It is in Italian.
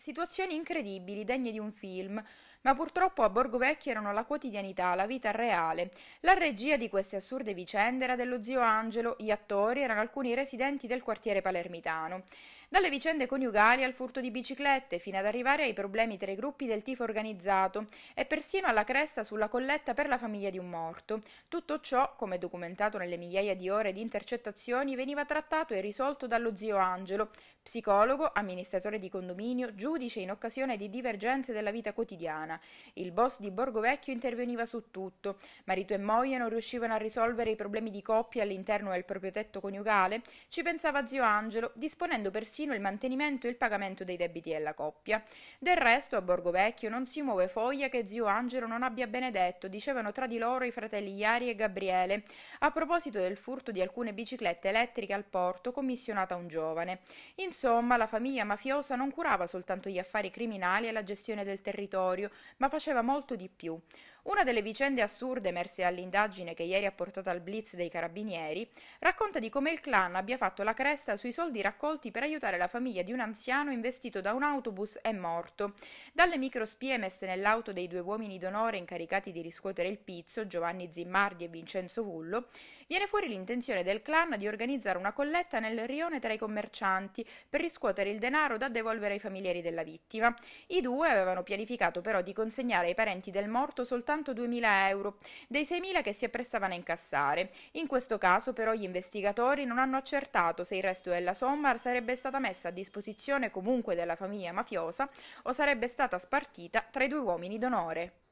Situazioni incredibili, degne di un film, ma purtroppo a Borgo Vecchio erano la quotidianità, la vita reale. La regia di queste assurde vicende era dello zio Angelo, gli attori erano alcuni residenti del quartiere palermitano. Dalle vicende coniugali al furto di biciclette, fino ad arrivare ai problemi tra i gruppi del tifo organizzato e persino alla cresta sulla colletta per la famiglia di un morto. Tutto ciò, come documentato nelle migliaia di ore di intercettazioni, veniva trattato e risolto dallo zio Angelo, psicologo, amministratore di condominio, giudice giudice in occasione di divergenze della vita quotidiana. Il boss di Borgo Vecchio interveniva su tutto. Marito e moglie non riuscivano a risolvere i problemi di coppia all'interno del proprio tetto coniugale? Ci pensava zio Angelo, disponendo persino il mantenimento e il pagamento dei debiti della coppia. Del resto, a Borgo Vecchio non si muove foglia che zio Angelo non abbia benedetto, dicevano tra di loro i fratelli Iari e Gabriele, a proposito del furto di alcune biciclette elettriche al porto commissionata a un giovane. Insomma, la famiglia mafiosa non curava soltanto soltanto gli affari criminali e la gestione del territorio, ma faceva molto di più. Una delle vicende assurde emerse all'indagine che ieri ha portato al blitz dei carabinieri racconta di come il clan abbia fatto la cresta sui soldi raccolti per aiutare la famiglia di un anziano investito da un autobus e morto. Dalle microspie messe nell'auto dei due uomini d'onore incaricati di riscuotere il pizzo, Giovanni Zimmardi e Vincenzo Vullo, viene fuori l'intenzione del clan di organizzare una colletta nel rione tra i commercianti per riscuotere il denaro da devolvere ai familiari del della vittima. I due avevano pianificato però di consegnare ai parenti del morto soltanto 2.000 euro, dei 6.000 che si apprestavano a incassare. In questo caso però gli investigatori non hanno accertato se il resto della somma sarebbe stata messa a disposizione comunque della famiglia mafiosa o sarebbe stata spartita tra i due uomini d'onore.